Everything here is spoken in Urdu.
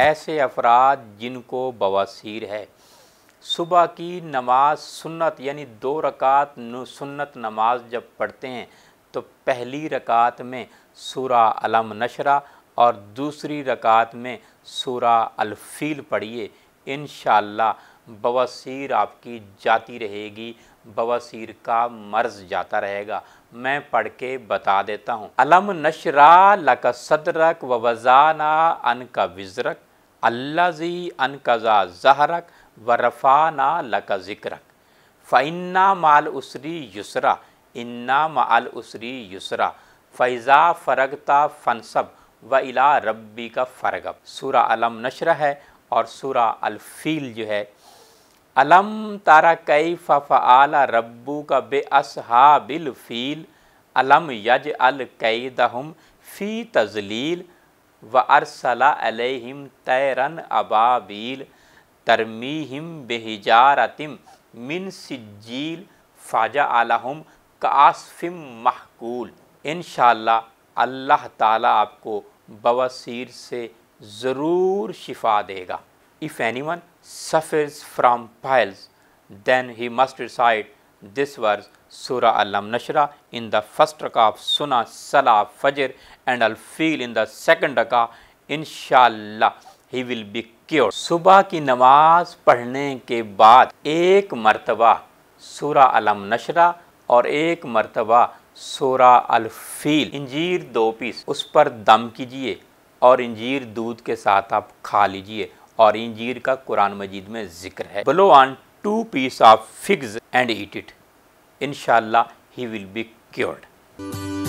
ایسے افراد جن کو بواسیر ہے صبح کی نماز سنت یعنی دو رکعت سنت نماز جب پڑھتے ہیں تو پہلی رکعت میں سورہ علم نشرہ اور دوسری رکعت میں سورہ الفیل پڑھیے انشاءاللہ بواسیر آپ کی جاتی رہے گی بواسیر کا مرض جاتا رہے گا میں پڑھ کے بتا دیتا ہوں علم نشرہ لکا صدرک وزانہ ان کا اللذی انکزا زہرک و لکا نالک ذکرک مال اسری یسرا انا اسری یسرا فیضا فرگتا فنصب و الا ربی کا فرغب سورہ علم نشر ہے اور سورہ الفیل جو ہے علم تارا کئی فعال ربو کا بے اصحاب الفیل علم یج قیدہم فی تزلیل و ارسلا علیہم تیرن ابابیل ترمیہم بہجارتم من سجیل فاجا علہم کاسفم محکول انشاءاللہ اللہ تعالیٰ آپ کو بواسیر سے ضرور شفا دے گا if anyone suffers from piles then he must recite this verse سوراشرا ان دا فرسٹر اینڈ الفیل ان دا سیکنڈ کا انشاء اللہ صبح کی نماز پڑھنے کے بعد ایک مرتبہ سورہ الم نشرا اور ایک مرتبہ سورہ الفیل انجیر دو پیس اس پر دم کیجئے اور انجیر دودھ کے ساتھ آپ کھا لیجئے اور انجیر کا قرآن مجید میں ذکر ہے blow on two pieces of figs and eat it. Inshallah, he will be cured.